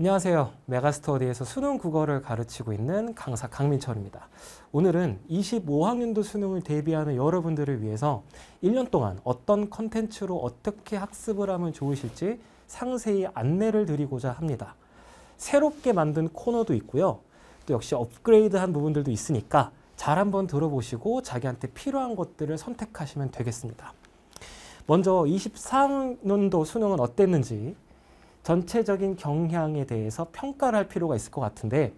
안녕하세요. 메가스터디에서 수능 국어를 가르치고 있는 강사 강민철입니다. 오늘은 25학년도 수능을 대비하는 여러분들을 위해서 1년 동안 어떤 컨텐츠로 어떻게 학습을 하면 좋으실지 상세히 안내를 드리고자 합니다. 새롭게 만든 코너도 있고요. 또 역시 업그레이드한 부분들도 있으니까 잘 한번 들어보시고 자기한테 필요한 것들을 선택하시면 되겠습니다. 먼저 24학년도 수능은 어땠는지 전체적인 경향에 대해서 평가를 할 필요가 있을 것 같은데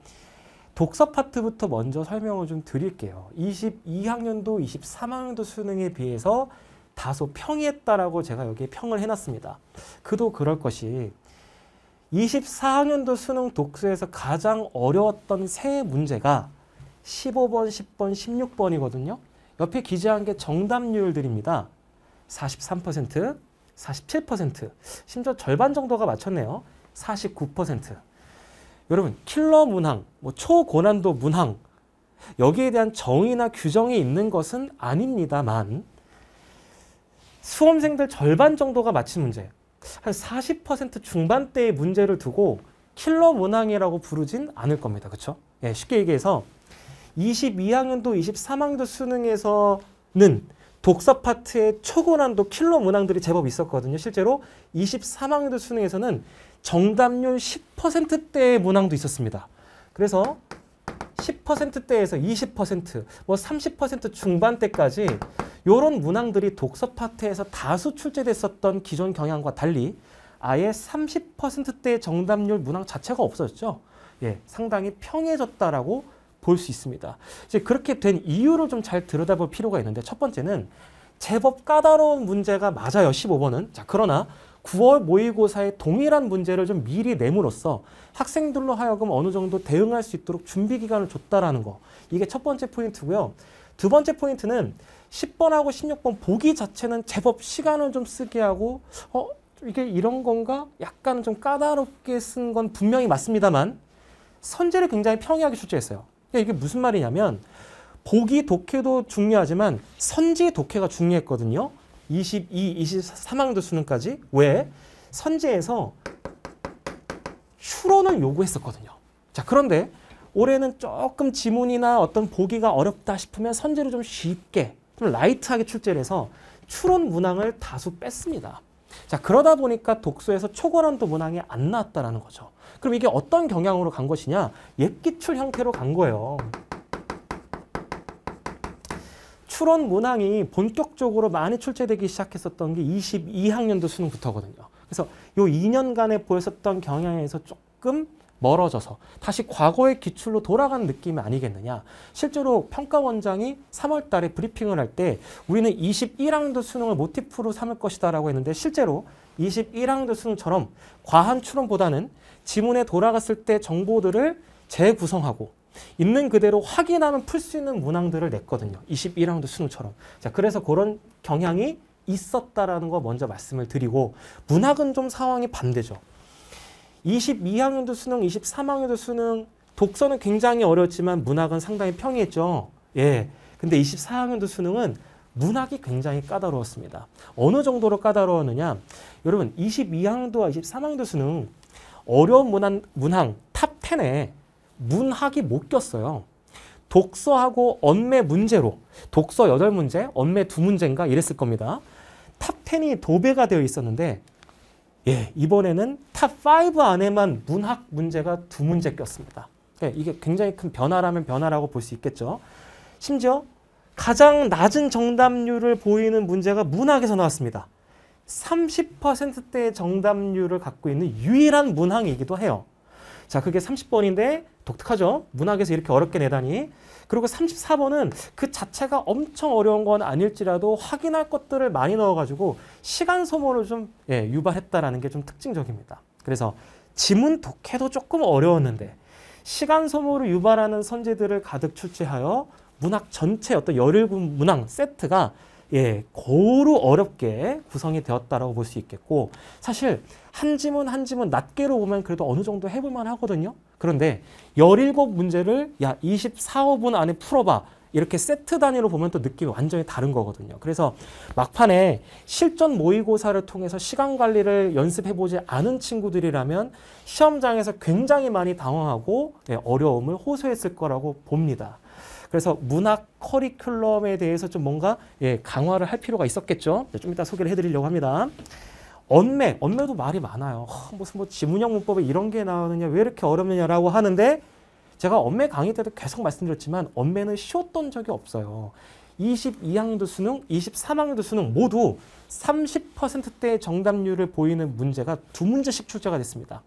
독서 파트부터 먼저 설명을 좀 드릴게요. 22학년도, 23학년도 수능에 비해서 다소 평이했다라고 제가 여기에 평을 해놨습니다. 그도 그럴 것이 24학년도 수능 독서에서 가장 어려웠던 세 문제가 15번, 10번, 16번이거든요. 옆에 기재한 게 정답률들입니다. 43%, 47%, 심지어 절반 정도가 맞췄네요. 49%. 여러분, 킬러 문항, 뭐 초고난도 문항, 여기에 대한 정의나 규정이 있는 것은 아닙니다만 수험생들 절반 정도가 맞힌 문제, 한 40% 중반대의 문제를 두고 킬러 문항이라고 부르진 않을 겁니다. 그렇죠? 예, 쉽게 얘기해서 22학년도 23학년도 수능에서는 독서 파트의 초고난도 킬러 문항들이 제법 있었거든요. 실제로 2 4학년도 수능에서는 정답률 10%대의 문항도 있었습니다. 그래서 10%대에서 20%, 뭐 30% 중반대까지 이런 문항들이 독서 파트에서 다수 출제됐었던 기존 경향과 달리 아예 30%대 의 정답률 문항 자체가 없어졌죠. 예, 상당히 평해졌다라고 볼수 있습니다. 이제 그렇게 된 이유를 좀 잘 들여다볼 필요가 있는데 첫 번째는 제법 까다로운 문제가 맞아요. 15번은. 자, 그러나 9월 모의고사의 동일한 문제를 좀 미리 내므로써 학생들로 하여금 어느 정도 대응할 수 있도록 준비 기간을 줬다라는 거. 이게 첫 번째 포인트고요. 두 번째 포인트는 10번하고 16번 보기 자체는 제법 시간을 좀 쓰게 하고 어 이게 이런 건가? 약간 좀 까다롭게 쓴 건 분명히 맞습니다만 선제를 굉장히 평이하게 출제했어요. 그러니까 이게 무슨 말이냐면 보기 독해도 중요하지만 선지 독해가 중요했거든요. 22, 23학년도 수능까지. 왜? 선지에서 추론을 요구했었거든요. 자, 그런데 올해는 조금 지문이나 어떤 보기가 어렵다 싶으면 선제로 좀 쉽게, 좀 라이트하게 출제를 해서 추론 문항을 다수 뺐습니다. 자, 그러다 보니까 독서에서 초고란도 문항이 안 나왔다라는 거죠. 그럼 이게 어떤 경향으로 간 것이냐? 옛기출 형태로 간 거예요. 추론 문항이 본격적으로 많이 출제되기 시작했었던 게 22학년도 수능부터거든요. 그래서 요 2년간에 보였었던 경향에서 조금 멀어져서 다시 과거의 기출로 돌아간 느낌이 아니겠느냐. 실제로 평가원장이 3월 달에 브리핑을 할 때 우리는 21학년도 수능을 모티프로 삼을 것이다 라고 했는데 실제로 21학년도 수능처럼 과한 추론보다는 지문에 돌아갔을 때 정보들을 재구성하고 있는 그대로 확인하면 풀 수 있는 문항들을 냈거든요. 21학년도 수능처럼. 자, 그래서 그런 경향이 있었다라는 거 먼저 말씀을 드리고 문학은 좀 상황이 반대죠. 22학년도 수능, 23학년도 수능 독서는 굉장히 어려웠지만 문학은 상당히 평이했죠. 예. 근데 24학년도 수능은 문학이 굉장히 까다로웠습니다. 어느 정도로 까다로웠느냐? 여러분, 22학년도와 23학년도 수능 어려운 문항, 문항 탑10에 문학이 못 꼈어요. 독서하고 언매 문제로 독서 8문제, 언매 2문제인가 이랬을 겁니다. 탑10이 도배가 되어 있었는데 예, 이번에는 탑 5 안에만 문학 문제가 두 문제 꼈습니다. 예, 이게 굉장히 큰 변화라면 변화라고 볼 수 있겠죠. 심지어 가장 낮은 정답률을 보이는 문제가 문학에서 나왔습니다. 30%대의 정답률을 갖고 있는 유일한 문항이기도 해요. 자, 그게 30번인데 독특하죠? 문학에서 이렇게 어렵게 내다니. 그리고 34번은 그 자체가 엄청 어려운 건 아닐지라도 확인할 것들을 많이 넣어가지고 시간 소모를 좀 예, 유발했다라는 게 좀 특징적입니다. 그래서 지문 독해도 조금 어려웠는데 시간 소모를 유발하는 선제들을 가득 출제하여 문학 전체 어떤 열일 문항 세트가 예, 고루 어렵게 구성이 되었다라고 볼 수 있겠고 사실 한 지문 한 지문 낱개로 보면 그래도 어느 정도 해볼만 하거든요. 그런데 1 7 문제를 야 24호분 안에 풀어봐. 이렇게 세트 단위로 보면 또 느낌이 완전히 다른 거거든요. 그래서 막판에 실전 모의고사를 통해서 시간 관리를 연습해보지 않은 친구들이라면 시험장에서 굉장히 많이 당황하고 예, 어려움을 호소했을 거라고 봅니다. 그래서 문학 커리큘럼에 대해서 좀 뭔가 예, 강화를 할 필요가 있었겠죠. 네, 좀 이따 소개를 해드리려고 합니다. 언매, 언매도 말이 많아요. 허, 무슨 뭐 지문형 문법에 이런 게 나오느냐, 왜 이렇게 어렵느냐라고 하는데 제가 언매 강의 때도 계속 말씀드렸지만 언매는 쉬웠던 적이 없어요. 22학년도 수능, 23학년도 수능 모두 3 0대 정답률을 보이는 문제가 두 문제씩 출제가 됐습니다.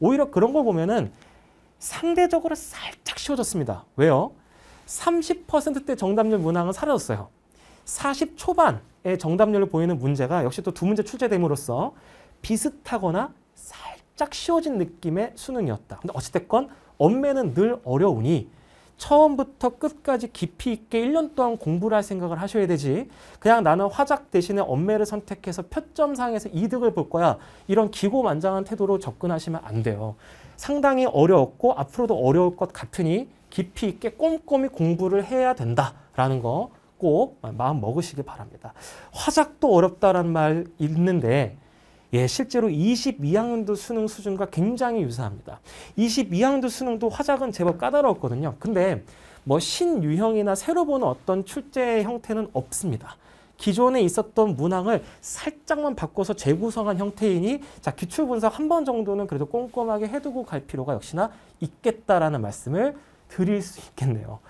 오히려 그런 걸 보면은 상대적으로 살짝 쉬워졌습니다. 왜요? 30%대 정답률 문항은 사라졌어요. 40 초반의 정답률을 보이는 문제가 역시 또 두 문제 출제됨으로써 비슷하거나 살짝 쉬워진 느낌의 수능이었다. 근데 어찌됐건 엄매는 늘 어려우니 처음부터 끝까지 깊이 있게 1년 동안 공부를 할 생각을 하셔야 되지 그냥 나는 화작 대신에 엄매를 선택해서 표점상에서 이득을 볼 거야 이런 기고만장한 태도로 접근하시면 안 돼요. 상당히 어려웠고 앞으로도 어려울 것 같으니 깊이 있게 꼼꼼히 공부를 해야 된다라는 거 꼭 마음 먹으시길 바랍니다. 화작도 어렵다라는 말 있는데 예, 실제로 22학년도 수능 수준과 굉장히 유사합니다. 22학년도 수능도 화작은 제법 까다로웠거든요. 근데 뭐 신유형이나 새로 보는 어떤 출제 형태는 없습니다. 기존에 있었던 문항을 살짝만 바꿔서 재구성한 형태이니 자 기출 분석 한 번 정도는 그래도 꼼꼼하게 해두고 갈 필요가 역시나 있겠다라는 말씀을 드릴 수 있겠네요.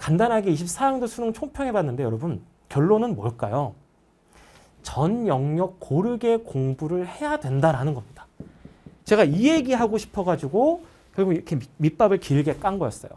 간단하게 24학년도 수능 총평해봤는데 여러분 결론은 뭘까요? 전 영역 고르게 공부를 해야 된다라는 겁니다. 제가 이 얘기하고 싶어가지고 결국 이렇게 밑밥을 길게 깐 거였어요.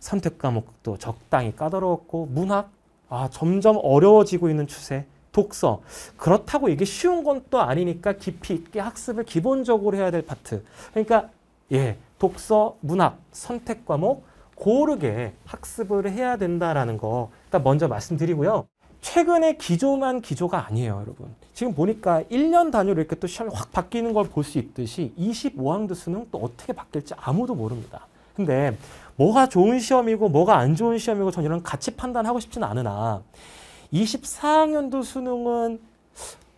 선택 과목도 적당히 까다로웠고 문학 아 점점 어려워지고 있는 추세 독서 그렇다고 이게 쉬운 건 또 아니니까 깊이 있게 학습을 기본적으로 해야 될 파트 그러니까 예 독서, 문학, 선택 과목 고르게 학습을 해야 된다라는 거 일단 먼저 말씀드리고요. 최근에 기조만 기조가 아니에요, 여러분. 지금 보니까 1년 단위로 이렇게 또 시험이 확 바뀌는 걸 볼 수 있듯이 2 5학도 수능 또 어떻게 바뀔지 아무도 모릅니다. 근데 뭐가 좋은 시험이고 뭐가 안 좋은 시험이고 전 이런 같이 판단하고 싶지는 않으나 24학년도 수능은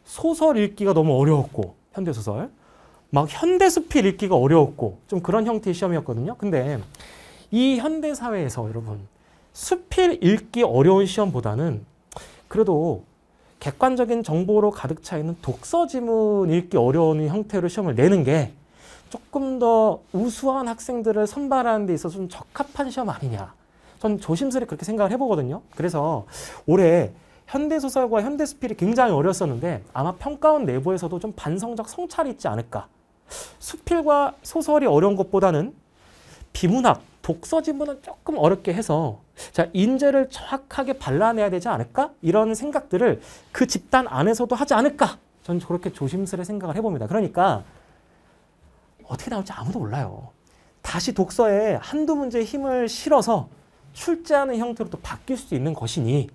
소설 읽기가 너무 어려웠고 현대소설 막 현대 수필 읽기가 어려웠고 좀 그런 형태의 시험이었거든요. 근데 이 현대 사회에서 여러분 수필 읽기 어려운 시험보다는 그래도 객관적인 정보로 가득 차 있는 독서 지문 읽기 어려운 형태로 시험을 내는 게 조금 더 우수한 학생들을 선발하는 데 있어서 좀 적합한 시험 아니냐. 전 조심스레 그렇게 생각을 해보거든요. 그래서 올해 현대소설과 현대수필이 굉장히 어려웠었는데 아마 평가원 내부에서도 좀 반성적 성찰이 있지 않을까. 수필과 소설이 어려운 것보다는 비문학, 독서 지문은 조금 어렵게 해서 자 인재를 정확하게 발라내야 되지 않을까? 이런 생각들을 그 집단 안에서도 하지 않을까? 저는 그렇게 조심스레 생각을 해봅니다. 그러니까 어떻게 나올지 아무도 몰라요. 다시 독서에 한두 문제의 힘을 실어서 출제하는 형태로 또 바뀔 수도 있는 것이니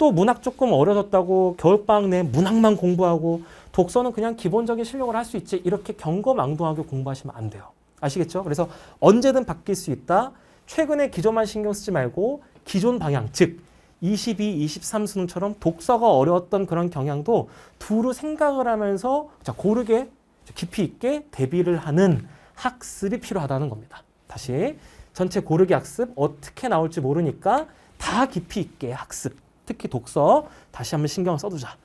또 문학 조금 어려졌다고 겨울방학 내 문학만 공부하고 독서는 그냥 기본적인 실력을 할 수 있지 이렇게 경거망동하게 공부하시면 안 돼요. 아시겠죠? 그래서 언제든 바뀔 수 있다. 최근에 기존만 신경 쓰지 말고 기존 방향 즉 22, 23 수능처럼 독서가 어려웠던 그런 경향도 두루 생각을 하면서 자 고르게 깊이 있게 대비를 하는 학습이 필요하다는 겁니다. 다시 전체 고르기 학습 어떻게 나올지 모르니까 다 깊이 있게 학습 특히 독서 다시 한번 신경 을 써두자.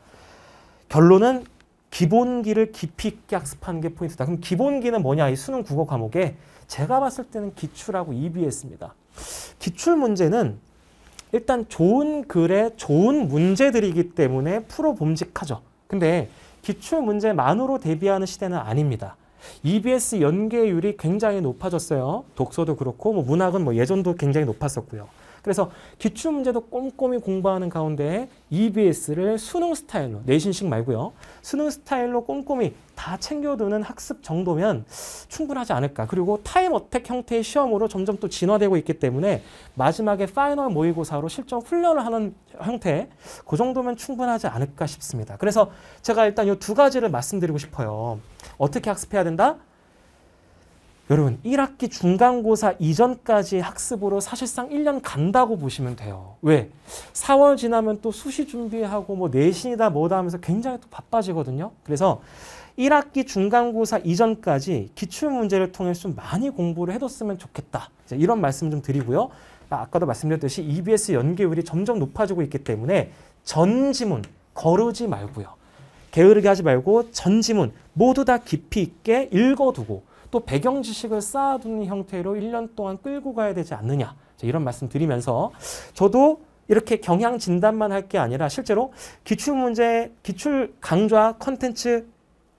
결론은 기본기를 깊이 있게 학습하는 게 포인트다. 그럼 기본기는 뭐냐? 이 수능 국어 과목에 제가 봤을 때는 기출하고 이비했습니다. E 기출 문제는 일단 좋은 글에 좋은 문제들이기 때문에 풀어 봄직하죠. 근데 기출 문제만으로 대비하는 시대는 아닙니다. EBS 연계율이 굉장히 높아졌어요. 독서도 그렇고 뭐 문학은 뭐 예전도 굉장히 높았었고요. 그래서 기출 문제도 꼼꼼히 공부하는 가운데 EBS를 수능 스타일로 내신식 말고요. 수능 스타일로 꼼꼼히 다 챙겨두는 학습 정도면 충분하지 않을까. 그리고 타임 어택 형태의 시험으로 점점 또 진화되고 있기 때문에 마지막에 파이널 모의고사로 실전 훈련을 하는 형태 그 정도면 충분하지 않을까 싶습니다. 그래서 제가 일단 이 두 가지를 말씀드리고 싶어요. 어떻게 학습해야 된다? 여러분 1학기 중간고사 이전까지 학습으로 사실상 1년 간다고 보시면 돼요. 왜? 4월 지나면 또 수시 준비하고 뭐 내신이다 뭐다 하면서 굉장히 또 바빠지거든요. 그래서 1학기 중간고사 이전까지 기출문제를 통해서 좀 많이 공부를 해뒀으면 좋겠다. 이런 말씀 좀 드리고요. 아, 아까도 말씀드렸듯이 EBS 연계율이 점점 높아지고 있기 때문에 전지문 거르지 말고요. 게으르게 하지 말고 전지문 모두 다 깊이 있게 읽어두고 또 배경 지식을 쌓아두는 형태로 1년 동안 끌고 가야 되지 않느냐 이런 말씀 드리면서 저도 이렇게 경향 진단만 할 게 아니라 실제로 기출문제, 기출 강좌 컨텐츠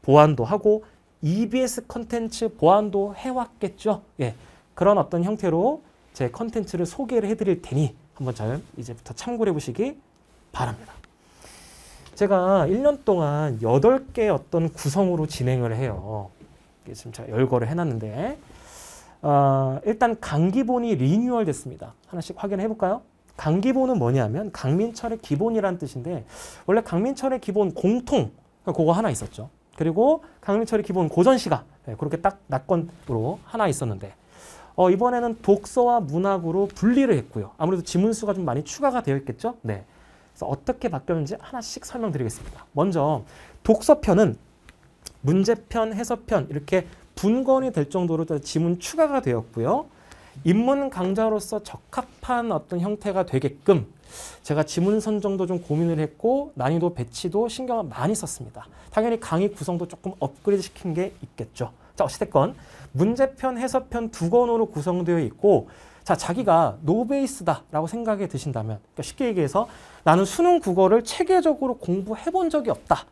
보완도 하고 EBS 컨텐츠 보완도 해왔겠죠. 예, 그런 어떤 형태로 제 컨텐츠를 소개를 해드릴 테니 한번 잘 이제부터 참고해 보시기 바랍니다. 제가 1년 동안 8개 어떤 구성으로 진행을 해요. 지금 제가 열거를 해놨는데 어, 일단 강기본이 리뉴얼 됐습니다. 하나씩 확인해 볼까요? 강기본은 뭐냐면 강민철의 기본이란 뜻인데 원래 강민철의 기본 공통 그러니까 그거 하나 있었죠. 그리고 강민철의 기본 고전시가 네, 그렇게 딱 낙권으로 하나 있었는데 어, 이번에는 독서와 문학으로 분리를 했고요. 아무래도 지문수가 좀 많이 추가가 되어 있겠죠? 네. 그래서 어떻게 바뀌었는지 하나씩 설명드리겠습니다. 먼저 독서편은 문제편, 해설편 이렇게 분권이 될 정도로 지문 추가가 되었고요. 입문 강좌로서 적합한 어떤 형태가 되게끔 제가 지문 선정도 좀 고민을 했고 난이도 배치도 신경을 많이 썼습니다. 당연히 강의 구성도 조금 업그레이드 시킨 게 있겠죠. 자 어찌됐건 문제편, 해설편 두 권으로 구성되어 있고 자 자기가 노베이스다라고 생각이 드신다면 그러니까 쉽게 얘기해서 나는 수능 국어를 체계적으로 공부해 본 적이 없다.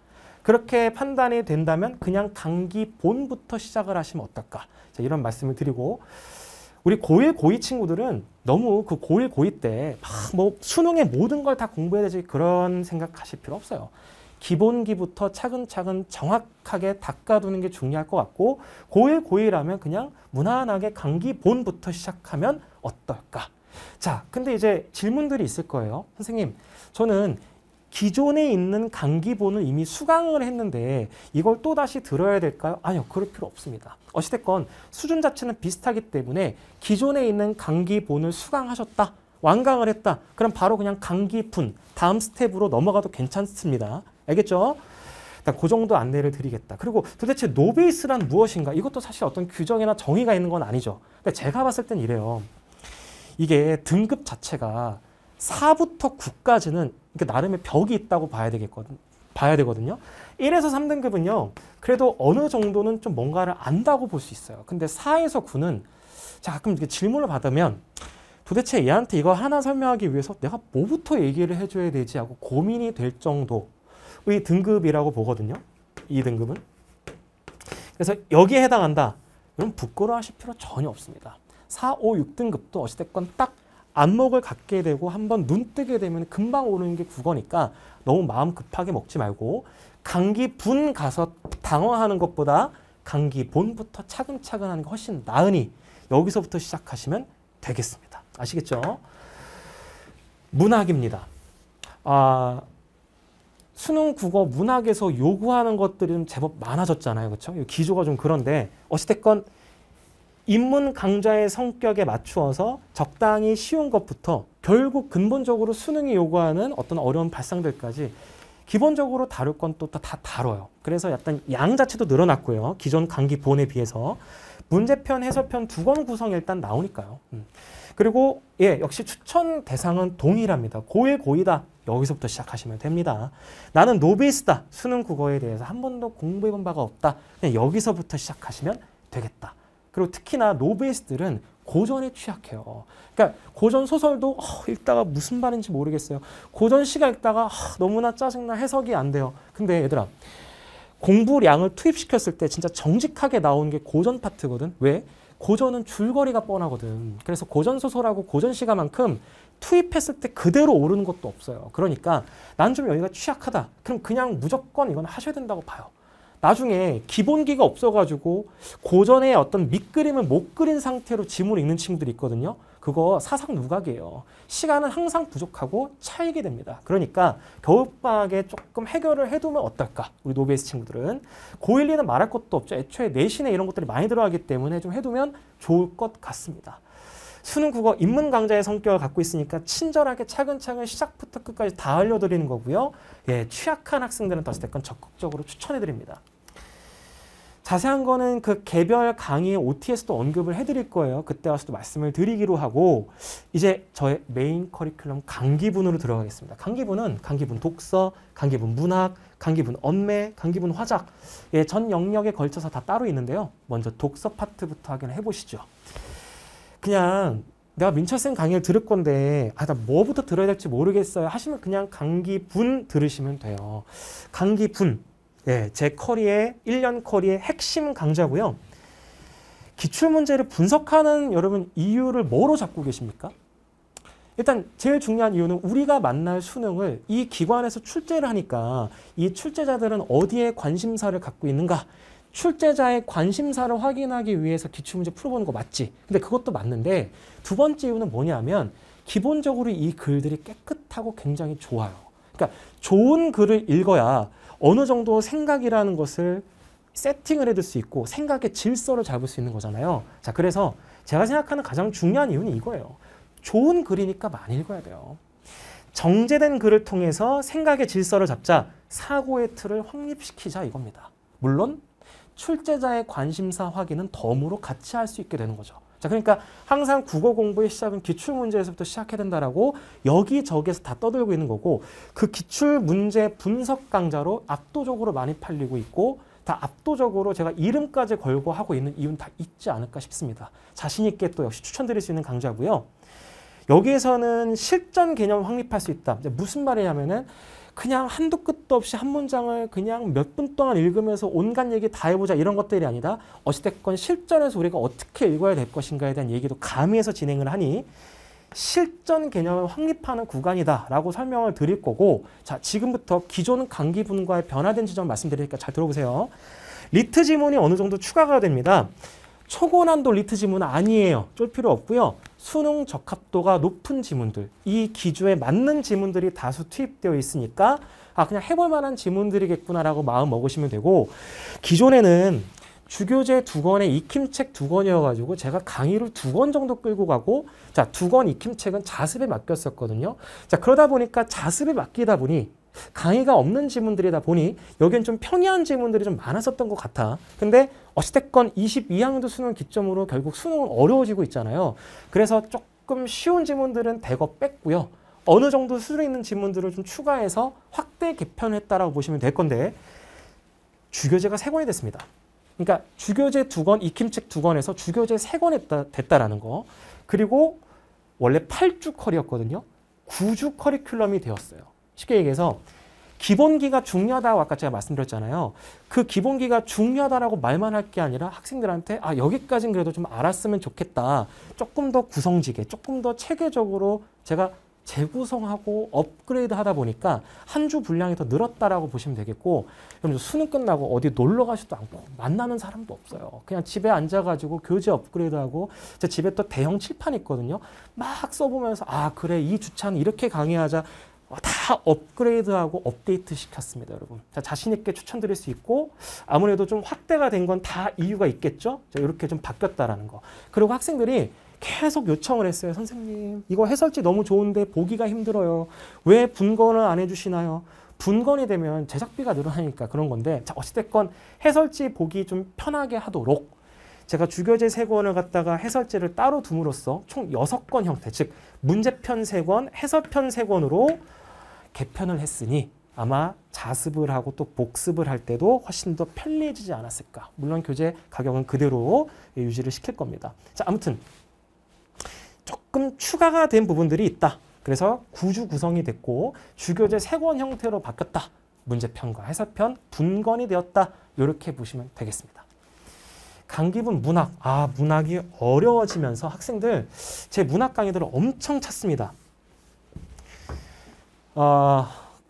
그렇게 판단이 된다면 그냥 단기 본부터 시작을 하시면 어떨까 자, 이런 말씀을 드리고 우리 고1, 고2 친구들은 너무 그 고1, 고2 때막 뭐 수능의 모든 걸 다 공부해야 되지 그런 생각하실 필요 없어요. 기본기부터 차근차근 정확하게 닦아두는 게 중요할 것 같고 고1, 고2라면 그냥 무난하게 강기본부터 시작하면 어떨까? 자, 근데 이제 질문들이 있을 거예요. 선생님, 저는 기존에 있는 강기본을 이미 수강을 했는데 이걸 또다시 들어야 될까요? 아니요. 그럴 필요 없습니다. 어찌됐건 수준 자체는 비슷하기 때문에 기존에 있는 강기본을 수강하셨다. 완강을 했다. 그럼 바로 그냥 강기분 다음 스텝으로 넘어가도 괜찮습니다. 알겠죠? 일단 그 정도 안내를 드리겠다. 그리고 도대체 노베이스란 무엇인가? 이것도 사실 어떤 규정이나 정의가 있는 건 아니죠. 근데 제가 봤을 땐 이래요. 이게 등급 자체가 4부터 9까지는 그 나름의 벽이 있다고 봐야 되겠거든. 봐야 되거든요. 1에서 3등급은요. 그래도 어느 정도는 좀 뭔가를 안다고 볼 수 있어요. 근데 4에서 9는 자, 가끔 질문을 받으면 도대체 얘한테 이거 하나 설명하기 위해서 내가 뭐부터 얘기를 해줘야 되지 하고 고민이 될 정도의 등급이라고 보거든요. 이 등급은. 그래서 여기에 해당한다. 이런 부끄러워하실 필요 전혀 없습니다. 4, 5, 6등급도 어찌됐건 딱 안목을 갖게 되고 한번 눈 뜨게 되면 금방 오르는 게 국어니까 너무 마음 급하게 먹지 말고 감기분 가서 당황하는 것보다 감기본부터 차근차근 하는 게 훨씬 나으니 여기서부터 시작하시면 되겠습니다. 아시겠죠? 문학입니다. 아, 수능 국어 문학에서 요구하는 것들은 제법 많아졌잖아요. 그렇죠? 기조가 좀 그런데 어찌됐건 인문 강좌의 성격에 맞추어서 적당히 쉬운 것부터 결국 근본적으로 수능이 요구하는 어떤 어려운 발상들까지 기본적으로 다룰 건 또 다 다뤄요. 그래서 약간 양 자체도 늘어났고요. 기존 강기 본에 비해서. 문제편, 해설편 두 권 구성 일단 나오니까요. 음. 그리고 예, 역시 추천 대상은 동일합니다. 고의 고이다. 여기서부터 시작하시면 됩니다. 나는 노비이스다 수능 국어에 대해서 한 번도 공부해 본 바가 없다. 그냥 여기서부터 시작하시면 되겠다. 그리고 특히나 노베이스들은 고전에 취약해요. 그러니까 고전 소설도 어, 읽다가 무슨 말인지 모르겠어요. 고전 시가 읽다가 어, 너무나 짜증나 해석이 안 돼요. 근데 얘들아 공부량을 투입시켰을 때 진짜 정직하게 나온 게 고전 파트거든. 왜? 고전은 줄거리가 뻔하거든. 그래서 고전 소설하고 고전 시가만큼 투입했을 때 그대로 오르는 것도 없어요. 그러니까 난 좀 여기가 취약하다. 그럼 그냥 무조건 이건 하셔야 된다고 봐요. 나중에 기본기가 없어가지고 고전의 어떤 밑그림을 못 그린 상태로 지문을 읽는 친구들이 있거든요. 그거 사상 누각이에요. 시간은 항상 부족하고 차이게 됩니다. 그러니까 겨울방학에 조금 해결을 해두면 어떨까? 우리 노베이스 친구들은. 고1리는 말할 것도 없죠. 애초에 내신에 이런 것들이 많이 들어가기 때문에 좀 해두면 좋을 것 같습니다. 수능 국어 입문 강좌의 성격을 갖고 있으니까 친절하게 차근차근 시작부터 끝까지 다 알려드리는 거고요. 예, 취약한 학생들은 어쨌건 적극적으로 추천해드립니다. 자세한 거는 그 개별 강의의 o t s 도 언급을 해드릴 거예요. 그때 와서도 말씀을 드리기로 하고 이제 저의 메인 커리큘럼 강기분으로 들어가겠습니다. 강기분은 강기분 독서, 강기분 문학, 강기분 언매, 강기분 화작 예, 전 영역에 걸쳐서 다 따로 있는데요. 먼저 독서 파트부터 확인해 보시죠. 그냥 내가 민철쌤 강의를 들을 건데 아나 뭐부터 들어야 될지 모르겠어요 하시면 그냥 강기분 들으시면 돼요. 강기분 예, 제 커리의 1년 커리의 핵심 강좌고요. 기출 문제를 분석하는 여러분 이유를 뭐로 잡고 계십니까? 일단 제일 중요한 이유는 우리가 만날 수능을 이 기관에서 출제를 하니까 이 출제자들은 어디에 관심사를 갖고 있는가 출제자의 관심사를 확인하기 위해서 기출문제 풀어보는 거 맞지 근데 그것도 맞는데 두 번째 이유는 뭐냐면 기본적으로 이 글들이 깨끗하고 굉장히 좋아요 그러니까 좋은 글을 읽어야 어느 정도 생각이라는 것을 세팅을 해둘 수 있고 생각의 질서를 잡을 수 있는 거잖아요. 자, 그래서 제가 생각하는 가장 중요한 이유는 이거예요. 좋은 글이니까 많이 읽어야 돼요. 정제된 글을 통해서 생각의 질서를 잡자 사고의 틀을 확립시키자 이겁니다. 물론 출제자의 관심사 확인은 덤으로 같이 할 수 있게 되는 거죠. 자, 그러니까 항상 국어 공부의 시작은 기출 문제에서부터 시작해야 된다라고 여기저기에서 다 떠들고 있는 거고 그 기출 문제 분석 강좌로 압도적으로 많이 팔리고 있고 다 압도적으로 제가 이름까지 걸고 하고 있는 이유는 다 있지 않을까 싶습니다. 자신 있게 또 역시 추천드릴 수 있는 강좌고요. 여기에서는 실전 개념 을 확립할 수 있다. 무슨 말이냐면은 그냥 한도 끝도 없이 한 문장을 그냥 몇 분 동안 읽으면서 온갖 얘기 다 해보자 이런 것들이 아니라 어찌됐건 실전에서 우리가 어떻게 읽어야 될 것인가에 대한 얘기도 가미해서 진행을 하니 실전 개념을 확립하는 구간이다라고 설명을 드릴 거고 자 지금부터 기존 강기분과의 변화된 지점 말씀드리니까 잘 들어보세요. 리트 지문이 어느 정도 추가가 됩니다. 초고난도 리트 지문은 아니에요. 쫄 필요 없고요. 수능 적합도가 높은 지문들, 이기조에 맞는 지문들이 다수 투입되어 있으니까 아 그냥 해볼 만한 지문들이겠구나라고 마음 먹으시면 되고 기존에는 주교재 두 권에 익힘책 두 권이어가지고 제가 강의를 두 권 정도 끌고 가고 자두 권 익힘책은 자습에 맡겼었거든요. 자 그러다 보니까 자습에 맡기다 보니 강의가 없는 지문들이다 보니 여기는좀평이한 지문들이 좀 많았었던 것 같아. 근데 어찌됐건 22학년도 수능 기점으로 결국 수능은 어려워지고 있잖아요. 그래서 조금 쉬운 지문들은 대거 뺐고요. 어느 정도 수준 있는 지문들을 좀 추가해서 확대 개편했다라고 보시면 될 건데 주교제가 세 권이 됐습니다. 그러니까 주교제 두 권, 익힘책 두 권에서 주교제 세권이 됐다라는 거. 그리고 원래 8주 커리였거든요 9주 커리큘럼이 되었어요. 쉽게 얘기해서 기본기가 중요하다고 아까 제가 말씀드렸잖아요. 그 기본기가 중요하다라고 말만 할 게 아니라 학생들한테 아 여기까진 그래도 좀 알았으면 좋겠다. 조금 더 구성지게, 조금 더 체계적으로 제가 재구성하고 업그레이드 하다 보니까 한 주 분량이 더 늘었다라고 보시면 되겠고 여러 수능 끝나고 어디 놀러 가지도 않고 만나는 사람도 없어요. 그냥 집에 앉아가지고 교재 업그레이드하고 제 집에 또 대형 칠판 있거든요. 막 써보면서 아 그래 이 주차는 이렇게 강의하자 어, 다 업그레이드하고 업데이트 시켰습니다, 여러분. 자, 자신 있게 추천드릴 수 있고 아무래도 좀 확대가 된 건 다 이유가 있겠죠. 자, 이렇게 좀 바뀌었다라는 거. 그리고 학생들이 계속 요청을 했어요. 선생님, 이거 해설지 너무 좋은데 보기가 힘들어요. 왜 분건을 안 해주시나요? 분건이 되면 제작비가 늘어나니까 그런 건데 자, 어찌됐건 해설지 보기 좀 편하게 하도록 제가 주교제 세권을 갖다가 해설제를 따로 둠으로써 총6권 형태, 즉 문제편 세권, 해설편 세권으로 개편을 했으니 아마 자습을 하고 또 복습을 할 때도 훨씬 더 편리해지지 않았을까. 물론 교재 가격은 그대로 유지를 시킬 겁니다. 자, 아무튼 조금 추가가 된 부분들이 있다. 그래서 구주 구성이 됐고 주교제 세권 형태로 바뀌었다. 문제편과 해설편 분권이 되었다. 이렇게 보시면 되겠습니다. 강기분 문학, 아 문학이 어려워지면서 학생들 제 문학 강의들을 엄청 찾습니다. 어,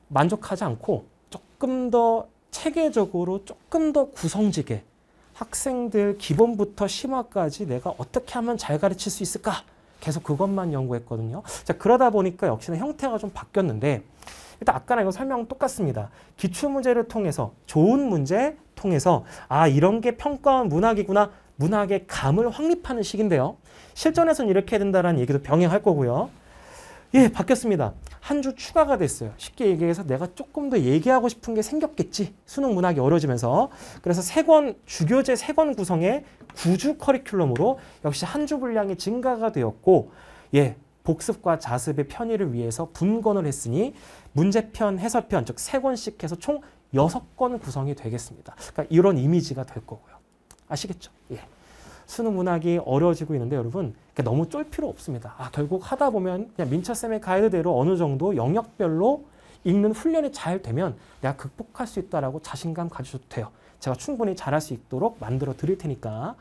만족하지 않고 조금 더 체계적으로 조금 더 구성지게 학생들 기본부터 심화까지 내가 어떻게 하면 잘 가르칠 수 있을까? 계속 그것만 연구했거든요. 자, 그러다 보니까 역시나 형태가 좀 바뀌었는데 일단 아까랑 이거 설명 은 똑같습니다. 기출문제를 통해서 좋은 문제, 통해서 아 이런 게 평가와 문학이구나 문학의 감을 확립하는 시기인데요 실전에서는 이렇게 해야 된다라는 얘기도 병행할 거고요. 예, 바뀌었습니다. 한 주 추가가 됐어요. 쉽게 얘기해서 내가 조금 더 얘기하고 싶은 게 생겼겠지. 수능 문학이 어려지면서. 그래서 세 권, 주교제 세권 구성의 구주 커리큘럼으로 역시 한 주 분량이 증가가 되었고, 예, 복습과 자습의 편의를 위해서 분권을 했으니 문제편, 해설편, 즉 세 권씩 해서 총 여섯 권 구성이 되겠습니다. 그러니까 이런 이미지가 될 거고요. 아시겠죠? 예. 수능 문학이 어려워지고 있는데 여러분 너무 쫄 필요 없습니다. 아, 결국 하다 보면 그냥 민철쌤의 가이드대로 어느 정도 영역별로 읽는 훈련이 잘 되면 내가 극복할 수 있다라고 자신감 가지셔도 돼요. 제가 충분히 잘할 수 있도록 만들어 드릴 테니까.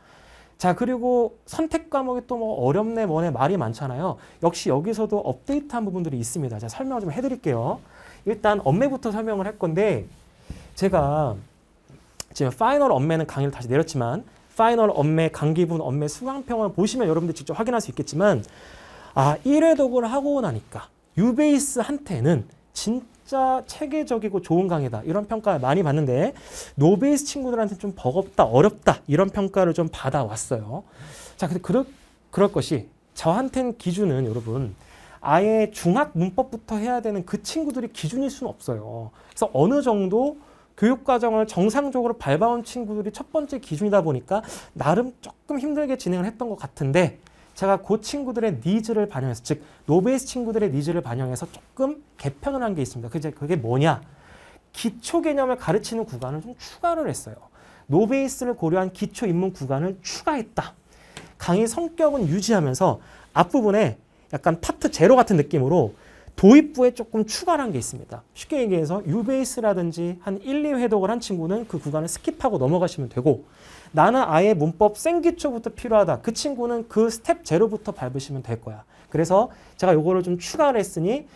자 그리고 선택 과목이 또 뭐 어렵네 뭐네 말이 많잖아요. 역시 여기서도 업데이트한 부분들이 있습니다. 제가 설명을 좀 해드릴게요. 일단 엄매부터 설명을 할 건데 제가 지금 파이널 엄매는 강의를 다시 내렸지만 파이널 엄매, 강기분 엄매, 수강평을 보시면 여러분들 직접 확인할 수 있겠지만 아 1회 독을 하고 나니까 유베이스한테는 진짜 체계적이고 좋은 강의다 이런 평가를 많이 받는데 노베이스 친구들한테 는좀 버겁다, 어렵다 이런 평가를 좀 받아왔어요. 자, 근데 그럴, 그럴 것이 저한테는 기준은 여러분 아예 중학 문법부터 해야 되는 그 친구들이 기준일 수는 없어요. 그래서 어느 정도 교육과정을 정상적으로 밟아온 친구들이 첫 번째 기준이다 보니까 나름 조금 힘들게 진행을 했던 것 같은데 제가 그 친구들의 니즈를 반영해서 즉 노베이스 친구들의 니즈를 반영해서 조금 개편을 한 게 있습니다. 그게 그게 뭐냐? 기초 개념을 가르치는 구간을 좀 추가를 했어요. 노베이스를 고려한 기초 입문 구간을 추가했다. 강의 성격은 유지하면서 앞부분에 약간 파트 제로 같은 느낌으로 도입부에 조금 추가한 게 있습니다. 쉽게 얘기해서 유베이스라든지 한 1, 2회독을 한 친구는 그 구간을 스킵하고 넘어가시면 되고 나는 아예 문법 생기초부터 필요하다. 그 친구는 그 스텝 제로부터 밟으시면 될 거야. 그래서 제가 요거를 좀 추가를 했으니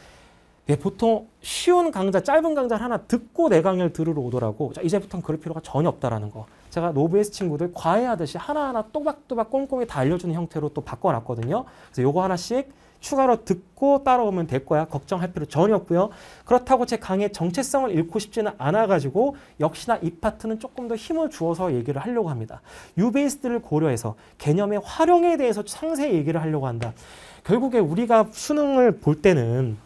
네, 보통 쉬운 강좌, 짧은 강좌를 하나 듣고 내 강의를 들으러 오더라고. 자, 이제부터는 그럴 필요가 전혀 없다라는 거. 제가 노브에스 친구들 과외하듯이 하나하나 또박또박 꼼꼼히 다 알려주는 형태로 또 바꿔놨거든요. 그래서 요거 하나씩 추가로 듣고 따라오면 될 거야. 걱정할 필요 전혀 없고요. 그렇다고 제 강의 정체성을 잃고 싶지는 않아가지고 역시나 이 파트는 조금 더 힘을 주어서 얘기를 하려고 합니다. 유베이스들을 고려해서 개념의 활용에 대해서 상세히 얘기를 하려고 한다. 결국에 우리가 수능을 볼 때는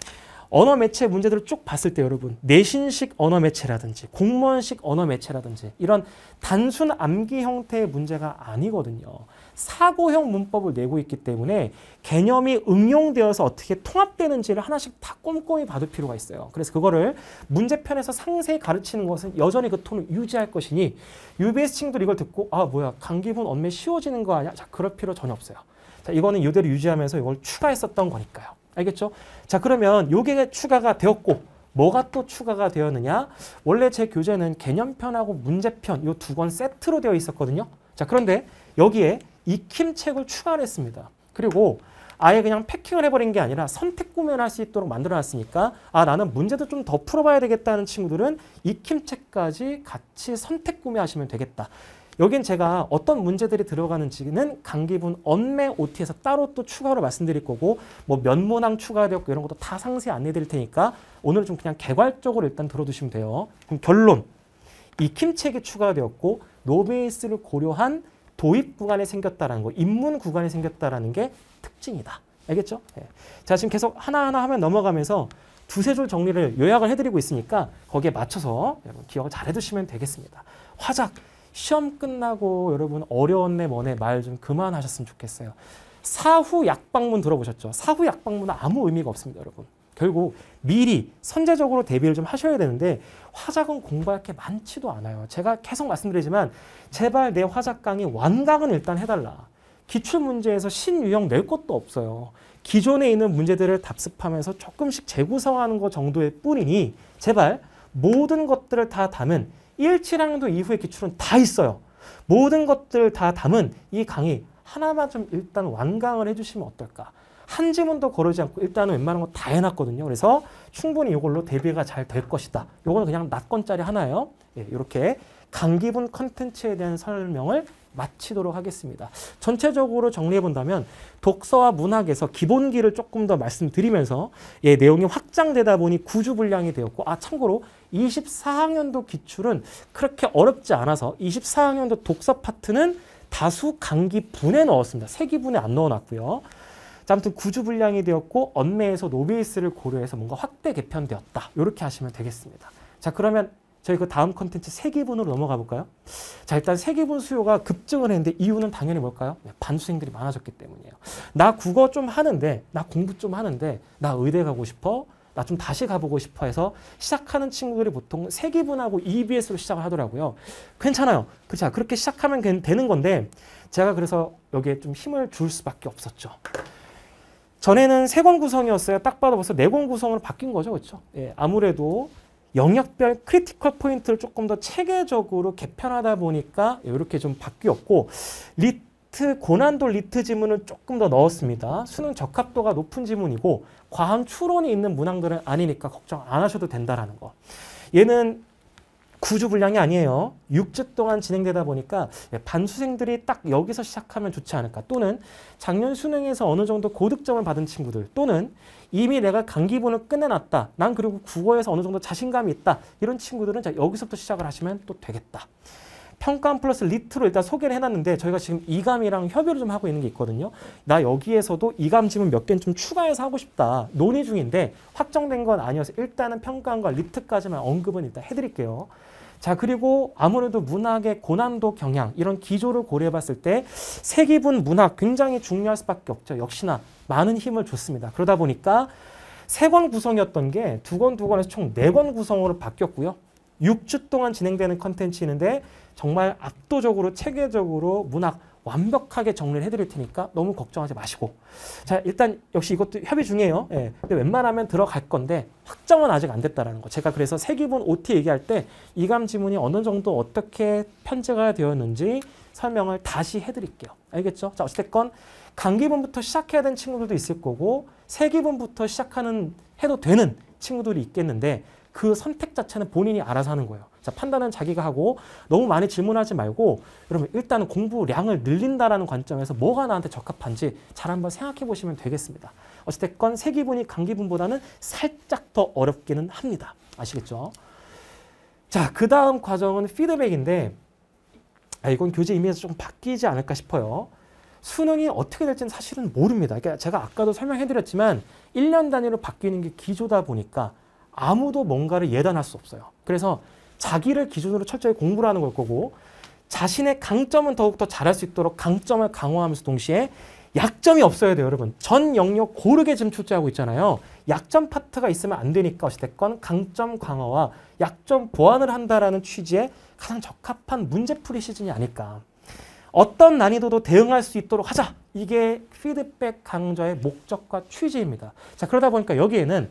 언어 매체 문제들을 쭉 봤을 때 여러분 내신식 언어 매체라든지 공무원식 언어 매체라든지 이런 단순 암기 형태의 문제가 아니거든요. 사고형 문법을 내고 있기 때문에 개념이 응용되어서 어떻게 통합되는지를 하나씩 다 꼼꼼히 봐둘 필요가 있어요. 그래서 그거를 문제편에서 상세히 가르치는 것은 여전히 그 톤을 유지할 것이니 UBS 친구들 이걸 듣고 아 뭐야 강기분 언매 쉬워지는 거 아니야? 자 그럴 필요 전혀 없어요. 자 이거는 이대로 유지하면서 이걸 추가했었던 거니까요. 알겠죠? 자 그러면 요게 추가가 되었고 뭐가 또 추가가 되었느냐? 원래 제 교재는 개념편하고 문제편 이 두 권 세트로 되어 있었거든요. 자 그런데 여기에 익힘책을 추가했습니다. 그리고 아예 그냥 패킹을 해버린 게 아니라 선택 구매를 할 수 있도록 만들어놨으니까 아 나는 문제도 좀 더 풀어봐야 되겠다는 친구들은 익힘책까지 같이 선택 구매하시면 되겠다. 여긴 제가 어떤 문제들이 들어가는지는 강기분 언매 OT에서 따로 또 추가로 말씀드릴 거고 뭐 면모낭 추가되었고 이런 것도 다 상세히 안내드릴 테니까 오늘 좀 그냥 개괄적으로 일단 들어두시면 돼요. 그럼 결론. 익힘책이 추가되었고 노베이스를 고려한 도입 구간이 생겼다라는 거, 입문 구간이 생겼다라는 게 특징이다. 알겠죠? 예. 자, 지금 계속 하나하나 하면 넘어가면서 두세 줄 정리를 요약을 해드리고 있으니까 거기에 맞춰서 여러분 기억을 잘 해두시면 되겠습니다. 화작, 시험 끝나고 여러분 어려웠네 뭐네 말 좀 그만하셨으면 좋겠어요. 사후 약방문 들어보셨죠? 사후 약방문은 아무 의미가 없습니다, 여러분. 결국 미리 선제적으로 대비를 좀 하셔야 되는데 화작은 공부할 게 많지도 않아요. 제가 계속 말씀드리지만 제발 내 화작 강의 완강은 일단 해달라. 기출문제에서 신유형 낼 것도 없어요. 기존에 있는 문제들을 답습하면서 조금씩 재구성하는 것 정도의 뿐이니 제발 모든 것들을 다 담은 1, 7학년도 이후의 기출은 다 있어요. 모든 것들다 담은 이 강의 하나만 좀 일단 완강을 해주시면 어떨까. 한 지문도 거르지 않고 일단은 웬만한 거 다 해놨거든요. 그래서 충분히 이걸로 대비가 잘 될 것이다. 이거는 그냥 낮건짜리 하나예요. 예, 이렇게 강기분 컨텐츠에 대한 설명을 마치도록 하겠습니다. 전체적으로 정리해 본다면 독서와 문학에서 기본기를 조금 더 말씀드리면서 예, 내용이 확장되다 보니 구주 분량이 되었고 아 참고로 24학년도 기출은 그렇게 어렵지 않아서 24학년도 독서 파트는 다수 강기분에 넣었습니다. 세기분에 안 넣어놨고요. 자, 아무튼 구주 분량이 되었고 언매에서 노베이스를 고려해서 뭔가 확대 개편되었다. 이렇게 하시면 되겠습니다. 자, 그러면 저희 그 다음 컨텐츠 세계분으로 넘어가 볼까요? 자, 일단 세계분 수요가 급증을 했는데 이유는 당연히 뭘까요? 네, 반수생들이 많아졌기 때문이에요. 나 국어 좀 하는데, 나 공부 좀 하는데, 나 의대 가고 싶어, 나 좀 다시 가보고 싶어 해서 시작하는 친구들이 보통 세계분하고 EBS로 시작을 하더라고요. 괜찮아요. 그자 그렇죠? 그렇게 시작하면 되는 건데 제가 그래서 여기에 좀 힘을 줄 수밖에 없었죠. 전에는 세 권 구성이었어요. 딱 봐도 벌써 네 권 구성으로 바뀐 거죠. 그렇죠? 예, 아무래도 영역별 크리티컬 포인트를 조금 더 체계적으로 개편하다 보니까 이렇게 좀 바뀌었고 리트 고난도 리트 지문을 조금 더 넣었습니다. 수능 적합도가 높은 지문이고 과한 추론이 있는 문항들은 아니니까 걱정 안 하셔도 된다라는 거. 얘는 구주 분량이 아니에요. 6주 동안 진행되다 보니까 예, 반수생들이 딱 여기서 시작하면 좋지 않을까. 또는 작년 수능에서 어느 정도 고득점을 받은 친구들 또는 이미 내가 강기본을 끝내놨다. 난 그리고 국어에서 어느 정도 자신감이 있다. 이런 친구들은 자 여기서부터 시작을 하시면 또 되겠다. 평가원 플러스 리트로 일단 소개를 해놨는데 저희가 지금 이감이랑 협의를 좀 하고 있는 게 있거든요. 나 여기에서도 이감 지문 몇 개는 좀 추가해서 하고 싶다. 논의 중인데 확정된 건 아니어서 일단은 평가원과 리트까지만 언급은 일단 해드릴게요. 자 그리고 아무래도 문학의 고난도 경향 이런 기조를 고려해봤을 때 세기분 문학 굉장히 중요할 수밖에 없죠. 역시나 많은 힘을 줬습니다. 그러다 보니까 세 권 구성이었던 게 두 권 두 권에서 총 네 권 구성으로 바뀌었고요. 6주 동안 진행되는 컨텐츠인데 정말 압도적으로 체계적으로 문학 완벽하게 정리를 해드릴 테니까 너무 걱정하지 마시고 자 일단 역시 이것도 협의 중이에요 예. 근데 웬만하면 들어갈 건데 확정은 아직 안 됐다라는 거 제가 그래서 세기본 OT 얘기할 때 이감 지문이 어느 정도 어떻게 편제가 되었는지 설명을 다시 해드릴게요 알겠죠? 자 어찌됐건 강기본부터 시작해야 되는 친구들도 있을 거고 세기본부터 시작하는 해도 되는 친구들이 있겠는데 그 선택 자체는 본인이 알아서 하는 거예요 자, 판단은 자기가 하고 너무 많이 질문하지 말고 여러분 일단은 공부량을 늘린다라는 관점에서 뭐가 나한테 적합한지 잘 한번 생각해 보시면 되겠습니다. 어찌됐건 세 기분이 강 기분보다는 살짝 더 어렵기는 합니다. 아시겠죠? 자, 그 다음 과정은 피드백인데 아, 이건 교재 의미에서 조금 바뀌지 않을까 싶어요. 수능이 어떻게 될지는 사실은 모릅니다. 그러니까 제가 아까도 설명해드렸지만 1년 단위로 바뀌는 게 기조다 보니까 아무도 뭔가를 예단할 수 없어요. 그래서 자기를 기준으로 철저히 공부를 하는 걸 거고 자신의 강점은 더욱더 잘할 수 있도록 강점을 강화하면서 동시에 약점이 없어야 돼요, 여러분. 전 영역 고르게 지금 출제하고 있잖아요. 약점 파트가 있으면 안 되니까 어찌됐건 강점 강화와 약점 보완을 한다라는 취지에 가장 적합한 문제풀이 시즌이 아닐까. 어떤 난이도도 대응할 수 있도록 하자. 이게 피드백 강좌의 목적과 취지입니다. 자, 그러다 보니까 여기에는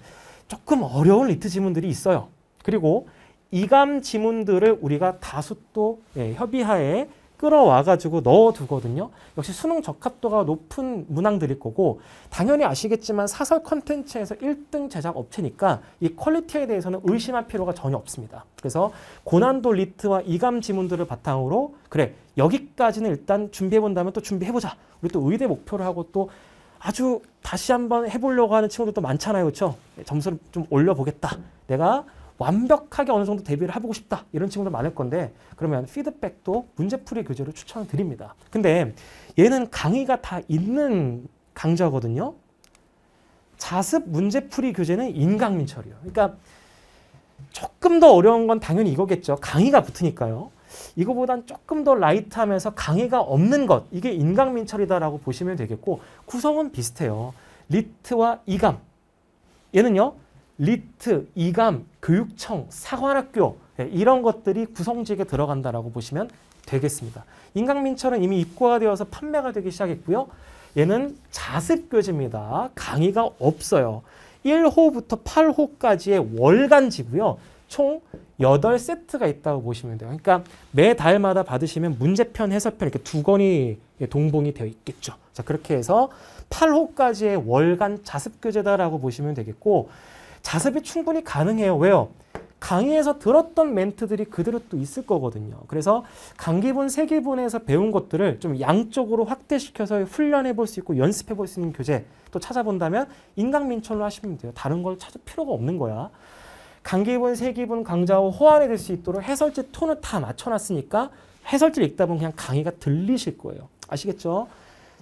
조금 어려운 리트 지문들이 있어요. 그리고 이감 지문들을 우리가 다수 또 예, 협의하에 끌어와가지고 넣어두거든요. 역시 수능 적합도가 높은 문항들일 거고 당연히 아시겠지만 사설 컨텐츠에서 1등 제작 업체니까 이 퀄리티에 대해서는 의심할 필요가 전혀 없습니다. 그래서 고난도 리트와 이감 지문들을 바탕으로 그래 여기까지는 일단 준비해본다면 또 준비해보자. 우리 또 의대 목표를 하고 또 아주 다시 한번 해보려고 하는 친구들도 많잖아요. 그렇죠? 점수를 좀 올려보겠다. 내가 완벽하게 어느 정도 대비를 해보고 싶다 이런 친구들 많을 건데 그러면 피드백도 문제풀이 교재로 추천을 드립니다. 근데 얘는 강의가 다 있는 강좌거든요. 자습 문제풀이 교재는 인강민 처리요. 그러니까 조금 더 어려운 건 당연히 이거겠죠. 강의가 붙으니까요. 이거보단 조금 더 라이트하면서 강의가 없는 것 이게 인강민 처리다라고 보시면 되겠고 구성은 비슷해요. 리트와 이감 얘는요. 리트, 이감, 교육청, 사관학교 예, 이런 것들이 구성직에 들어간다라고 보시면 되겠습니다. 인강민철은 이미 입고가 되어서 판매가 되기 시작했고요. 얘는 자습교재입니다. 강의가 없어요. 1호부터 8호까지의 월간지고요. 총 8세트가 있다고 보시면 돼요. 그러니까 매 달마다 받으시면 문제편, 해설편 이렇게 두 권이 동봉이 되어 있겠죠. 자 그렇게 해서 8호까지의 월간 자습교재다라고 보시면 되겠고 자습이 충분히 가능해요. 왜요? 강의에서 들었던 멘트들이 그대로 또 있을 거거든요. 그래서 강기본, 세기본에서 배운 것들을 좀양쪽으로 확대시켜서 훈련해 볼 수 있고 연습해 볼 수 있는 교재 또 찾아본다면 인강민철로 하시면 돼요. 다른 걸 찾을 필요가 없는 거야. 강기본, 세기본, 강좌호 호환이 될 수 있도록 해설지 톤을 다 맞춰놨으니까 해설지를 읽다 보면 그냥 강의가 들리실 거예요. 아시겠죠?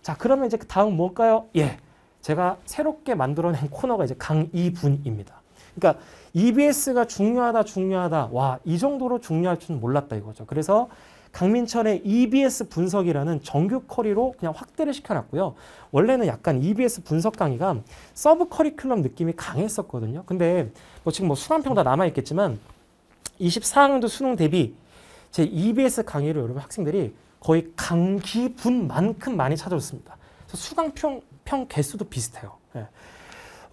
자, 그러면 이제 그 다음 뭘까요? 예, 제가 새롭게 만들어낸 코너가 이제 강이분입니다. 그러니까 EBS가 중요하다 중요하다 와 이 정도로 중요할 줄은 몰랐다 이거죠. 그래서 강민철의 EBS 분석이라는 정규 커리로 그냥 확대를 시켜놨고요. 원래는 약간 EBS 분석 강의가 서브 커리큘럼 느낌이 강했었거든요. 근데 뭐 지금 뭐 수강평 다 남아있겠지만 24학년도 수능 대비 제 EBS 강의를 여러분 학생들이 거의 강기분만큼 많이 찾아줬습니다. 수강평 평 개수도 비슷해요. 예.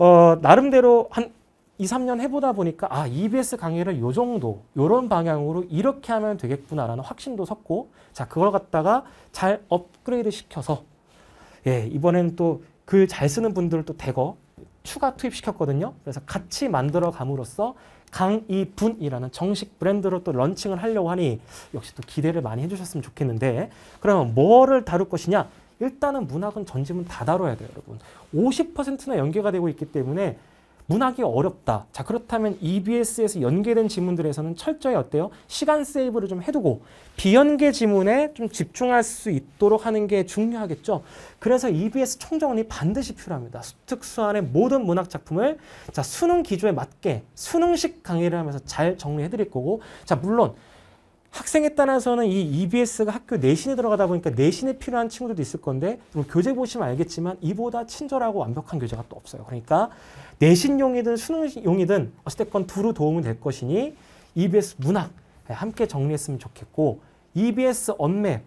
어, 나름대로 한 2, 3년 해보다 보니까 아 EBS 강의를 요 정도 요런 방향으로 이렇게 하면 되겠구나라는 확신도 섰고 자 그걸 갖다가 잘 업그레이드 시켜서 예 이번에는 또글 잘 쓰는 분들을 또 대거 추가 투입시켰거든요 그래서 같이 만들어 감으로써 강이분이라는 정식 브랜드로 또 런칭을 하려고 하니 역시 또 기대를 많이 해주셨으면 좋겠는데 그러면 뭐를 다룰 것이냐 일단은 문학은 전지문 다 다뤄야 돼요, 여러분. 50%나 연계가 되고 있기 때문에 문학이 어렵다. 자, 그렇다면 EBS에서 연계된 지문들에서는 철저히 어때요? 시간 세이브를 좀 해두고 비연계 지문에 좀 집중할 수 있도록 하는 게 중요하겠죠. 그래서 EBS 총정원이 반드시 필요합니다. 특수안의 모든 문학 작품을 자, 수능 기조에 맞게 수능식 강의를 하면서 잘 정리해드릴 거고 자, 물론 학생에 따라서는 이 EBS가 학교 내신에 들어가다 보니까 내신에 필요한 친구들도 있을 건데 교재 보시면 알겠지만 이보다 친절하고 완벽한 교재가 또 없어요. 그러니까 내신용이든 수능용이든 어찌됐건 두루 도움이 될 것이니 EBS 문학 함께 정리했으면 좋겠고 EBS 언매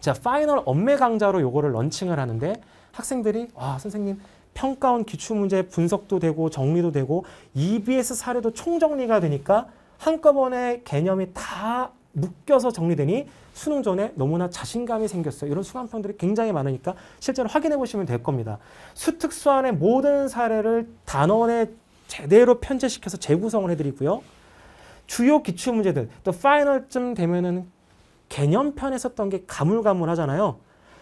자 파이널 언매 강좌로 요거를 런칭을 하는데 학생들이 와 선생님 평가원 기출문제 분석도 되고 정리도 되고 EBS 사례도 총정리가 되니까 한꺼번에 개념이 다 묶여서 정리되니 수능 전에 너무나 자신감이 생겼어요. 이런 수강평들이 굉장히 많으니까 실제로 확인해 보시면 될 겁니다. 수특수안의 모든 사례를 단원에 제대로 편제시켜서 재구성을 해드리고요. 주요 기출 문제들, 또 파이널쯤 되면은 개념편에 썼던 게 가물가물하잖아요.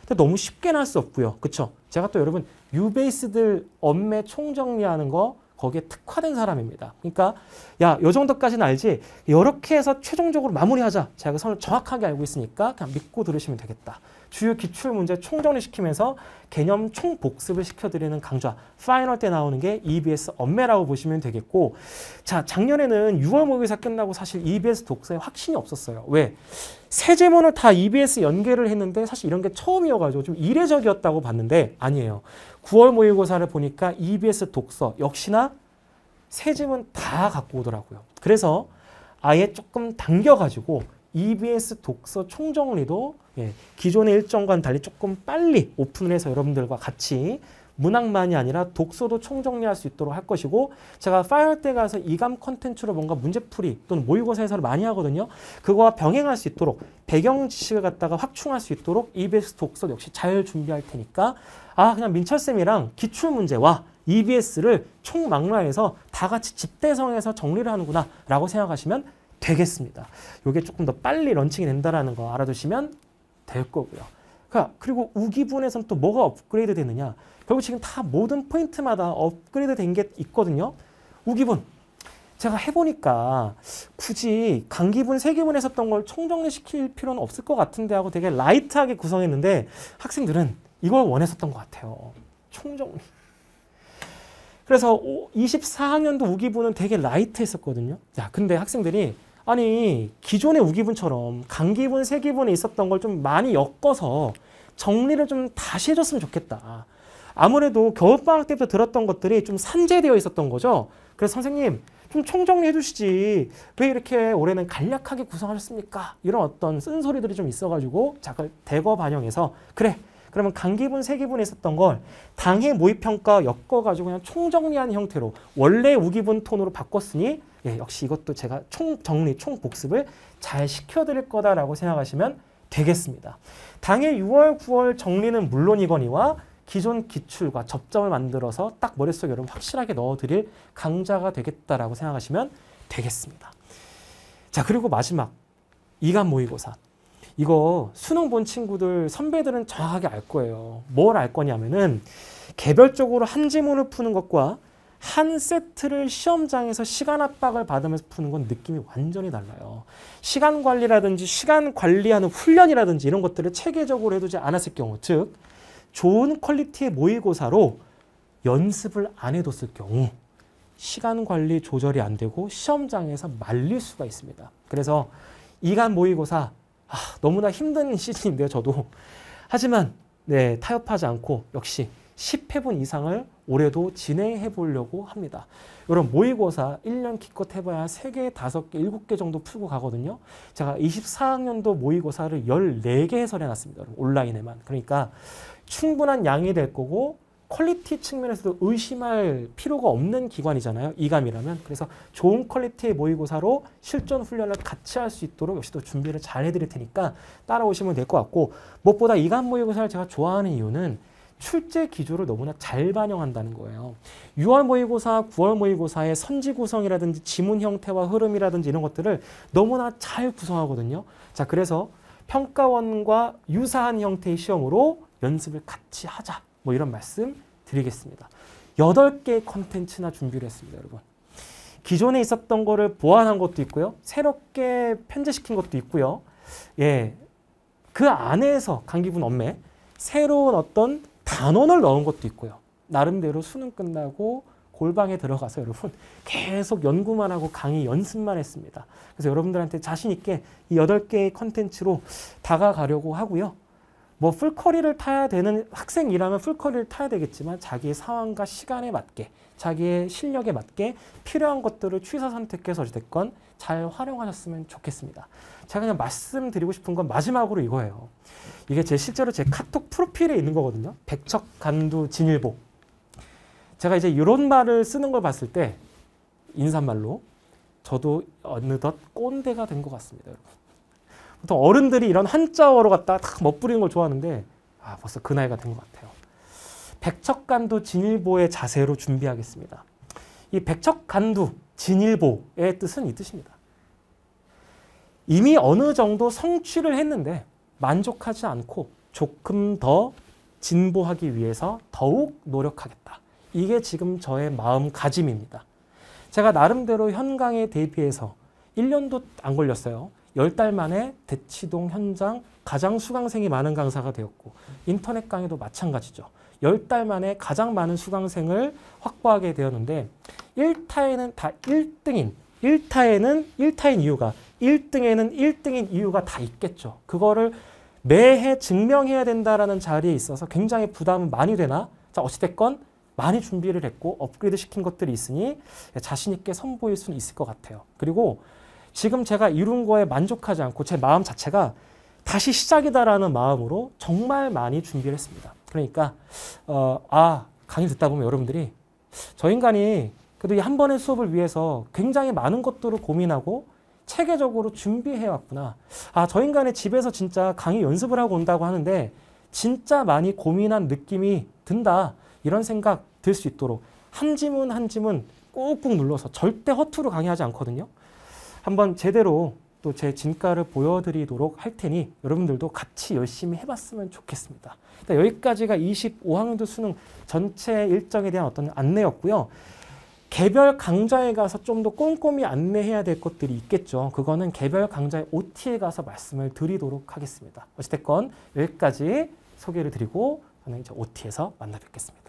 근데 너무 쉽게 날 수 없고요. 그렇죠? 제가 또 여러분 유베이스들 업매 총정리하는 거 거기에 특화된 사람입니다. 그러니까 야, 요 정도까지는 알지. 이렇게 해서 최종적으로 마무리하자. 제가 그 선을 정확하게 알고 있으니까 그냥 믿고 들으시면 되겠다. 주요 기출 문제 총정리시키면서 개념 총복습을 시켜드리는 강좌 파이널 때 나오는 게 EBS 엄매라고 보시면 되겠고 자 작년에는 6월 모의사 끝나고 사실 EBS 독서에 확신이 없었어요. 왜? 세 제문을 다 EBS 연계를 했는데 사실 이런 게 처음이어가지고 좀 이례적이었다고 봤는데 아니에요. 9월 모의고사를 보니까 EBS 독서 역시나 세 짐은 다 갖고 오더라고요. 그래서 아예 조금 당겨가지고 EBS 독서 총정리도 예, 기존의 일정과는 달리 조금 빨리 오픈을 해서 여러분들과 같이 문학만이 아니라 독서도 총정리할 수 있도록 할 것이고 제가 파이어 때 가서 이감 컨텐츠로 뭔가 문제풀이 또는 모의고사 해설을 많이 하거든요. 그거와 병행할 수 있도록 배경 지식을 갖다가 확충할 수 있도록 EBS 독서 역시 잘 준비할 테니까 아 그냥 민철쌤이랑 기출문제와 EBS를 총망라해서 다 같이 집대성에서 정리를 하는구나 라고 생각하시면 되겠습니다. 이게 조금 더 빨리 런칭이 된다라는 거 알아두시면 될 거고요. 그러니까 그리고 우기분에서는 또 뭐가 업그레이드 되느냐. 결국 지금 다 모든 포인트마다 업그레이드 된 게 있거든요. 우기분. 제가 해보니까 굳이 강기분, 세기분 했었던 걸 총정리시킬 필요는 없을 것 같은데 하고 되게 라이트하게 구성했는데 학생들은 이걸 원했었던 것 같아요. 총정리. 그래서 24학년도 우기분은 되게 라이트했었거든요. 야, 근데 학생들이 아니 기존의 우기분처럼 강기분, 세기분에 있었던 걸 좀 많이 엮어서 정리를 좀 다시 해줬으면 좋겠다. 아무래도 겨울방학 때부터 들었던 것들이 좀 산재되어 있었던 거죠. 그래서 선생님 좀 총정리해 주시지 왜 이렇게 올해는 간략하게 구성하셨습니까? 이런 어떤 쓴소리들이 좀 있어가지고 자 그걸 대거 반영해서 그래 그러면 강기분, 세기분에 있었던 걸 당해 모의평가 엮어가지고 그냥 총정리한 형태로 원래 우기분 톤으로 바꿨으니 예, 역시 이것도 제가 총정리, 총복습을 잘 시켜드릴 거다라고 생각하시면 되겠습니다. 당해 6월, 9월 정리는 물론이거니와 기존 기출과 접점을 만들어서 딱 머릿속에 여러분 확실하게 넣어드릴 강좌가 되겠다라고 생각하시면 되겠습니다. 자 그리고 마지막 이간 모의고사 이거 수능 본 친구들 선배들은 정확하게 알 거예요. 뭘 알 거냐면은 개별적으로 한 지문을 푸는 것과 한 세트를 시험장에서 시간 압박을 받으면서 푸는 건 느낌이 완전히 달라요. 시간 관리라든지 시간 관리하는 훈련이라든지 이런 것들을 체계적으로 해두지 않았을 경우, 즉 좋은 퀄리티의 모의고사로 연습을 안 해뒀을 경우 시간 관리 조절이 안 되고 시험장에서 말릴 수가 있습니다. 그래서 이간 모의고사 아, 너무나 힘든 시즌인데요, 저도. 하지만 네, 타협하지 않고 역시 10회분 이상을 올해도 진행해 보려고 합니다. 여러 모의고사 1년 기껏 해봐야 3개, 5개, 7개 정도 풀고 가거든요. 제가 24학년도 모의고사를 14개 해설해 놨습니다. 온라인에만. 그러니까 충분한 양이 될 거고 퀄리티 측면에서도 의심할 필요가 없는 기관이잖아요. 이감이라면. 그래서 좋은 퀄리티의 모의고사로 실전 훈련을 같이 할 수 있도록 역시도 준비를 잘 해드릴 테니까 따라오시면 될 것 같고 무엇보다 이감 모의고사를 제가 좋아하는 이유는 출제 기조를 너무나 잘 반영한다는 거예요. 6월 모의고사, 9월 모의고사의 선지 구성이라든지 지문 형태와 흐름이라든지 이런 것들을 너무나 잘 구성하거든요. 자, 그래서 평가원과 유사한 형태의 시험으로 연습을 같이 하자. 뭐 이런 말씀 드리겠습니다. 8개의 컨텐츠나 준비를 했습니다, 여러분. 기존에 있었던 거를 보완한 것도 있고요. 새롭게 편제시킨 것도 있고요. 예. 그 안에서 강기분 엄매 새로운 어떤 단원을 넣은 것도 있고요. 나름대로 수능 끝나고 골방에 들어가서 여러분 계속 연구만 하고 강의 연습만 했습니다. 그래서 여러분들한테 자신 있게 이 8개의 컨텐츠로 다가가려고 하고요. 뭐 풀커리를 타야 되는 학생이라면 풀커리를 타야 되겠지만 자기의 상황과 시간에 맞게 자기의 실력에 맞게 필요한 것들을 취사 선택해서 어찌됐건 잘 활용하셨으면 좋겠습니다. 제가 그냥 말씀드리고 싶은 건 마지막으로 이거예요. 이게 제 실제로 제 카톡 프로필에 있는 거거든요. 백척 간두 진일보. 제가 이제 이런 말을 쓰는 걸 봤을 때 인사말로 저도 어느덧 꼰대가 된 것 같습니다. 여러분. 보통 어른들이 이런 한자어로 갖다가 탁 멋부리는 걸 좋아하는데 아, 벌써 그 나이가 된 것 같아요. 백척간두 진일보의 자세로 준비하겠습니다. 이 백척간두 진일보의 뜻은 이 뜻입니다. 이미 어느 정도 성취를 했는데 만족하지 않고 조금 더 진보하기 위해서 더욱 노력하겠다. 이게 지금 저의 마음가짐입니다. 제가 나름대로 현강에 대비해서 1년도 안 걸렸어요. 1 0달 만에 대치동 현장 가장 수강생이 많은 강사가 되었고 인터넷 강의도 마찬가지죠. 1 0달 만에 가장 많은 수강생을 확보하게 되었는데 1타에는 다 1등인 1타에는 1타인 이유가 1등에는 1등인 이유가 다 있겠죠. 그거를 매해 증명해야 된다라는 자리에 있어서 굉장히 부담은 많이 되나 자 어찌됐건 많이 준비를 했고 업그레이드 시킨 것들이 있으니 자신 있게 선보일 수는 있을 것 같아요. 그리고 지금 제가 이룬 거에 만족하지 않고 제 마음 자체가 다시 시작이다라는 마음으로 정말 많이 준비를 했습니다. 그러니까 어, 아 강의 듣다 보면 여러분들이 저 인간이 그래도 이 한 번의 수업을 위해서 굉장히 많은 것들을 고민하고 체계적으로 준비해 왔구나. 아저 인간의 집에서 진짜 강의 연습을 하고 온다고 하는데 진짜 많이 고민한 느낌이 든다. 이런 생각 들 수 있도록 한 지문 한 지문 꾹꾹 눌러서 절대 허투루 강의하지 않거든요. 한번 제대로 또 제 진가를 보여드리도록 할 테니 여러분들도 같이 열심히 해봤으면 좋겠습니다. 여기까지가 25학년도 수능 전체 일정에 대한 어떤 안내였고요. 개별 강좌에 가서 좀 더 꼼꼼히 안내해야 될 것들이 있겠죠. 그거는 개별 강좌의 OT에 가서 말씀을 드리도록 하겠습니다. 어찌됐 여기까지 소개를 드리고 저는 이제 OT에서 만나 뵙겠습니다.